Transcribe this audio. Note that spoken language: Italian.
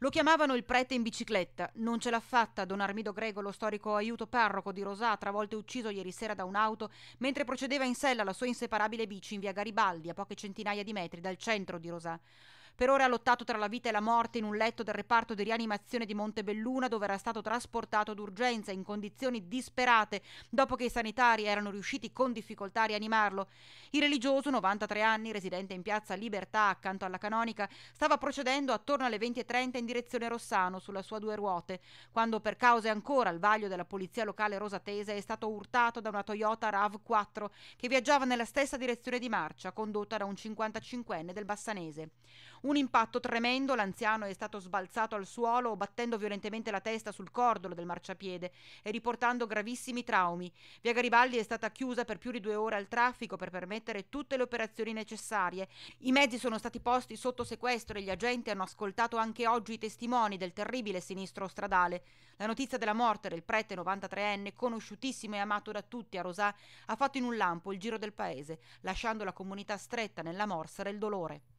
Lo chiamavano il prete in bicicletta. Non ce l'ha fatta Don Armido Grego, lo storico aiuto parroco di Rosà, travolto e ucciso ieri sera da un'auto mentre procedeva in sella la sua inseparabile bici in via Garibaldi, a poche centinaia di metri dal centro di Rosà. Per ore ha lottato tra la vita e la morte in un letto del reparto di rianimazione di Montebelluna dove era stato trasportato d'urgenza in condizioni disperate dopo che i sanitari erano riusciti con difficoltà a rianimarlo. Il religioso, 93 anni, residente in piazza Libertà accanto alla canonica, stava procedendo attorno alle 20.30 in direzione Rossano sulla sua due ruote, quando per cause ancora al vaglio della polizia locale rosatese è stato urtato da una Toyota RAV4 che viaggiava nella stessa direzione di marcia, condotta da un 55enne del Bassanese. Un impatto tremendo, l'anziano è stato sbalzato al suolo battendo violentemente la testa sul cordolo del marciapiede e riportando gravissimi traumi. Via Garibaldi è stata chiusa per più di due ore al traffico per permettere tutte le operazioni necessarie. I mezzi sono stati posti sotto sequestro e gli agenti hanno ascoltato anche oggi i testimoni del terribile sinistro stradale. La notizia della morte del prete 93enne, conosciutissimo e amato da tutti a Rosà, ha fatto in un lampo il giro del paese, lasciando la comunità stretta nella morsa del dolore.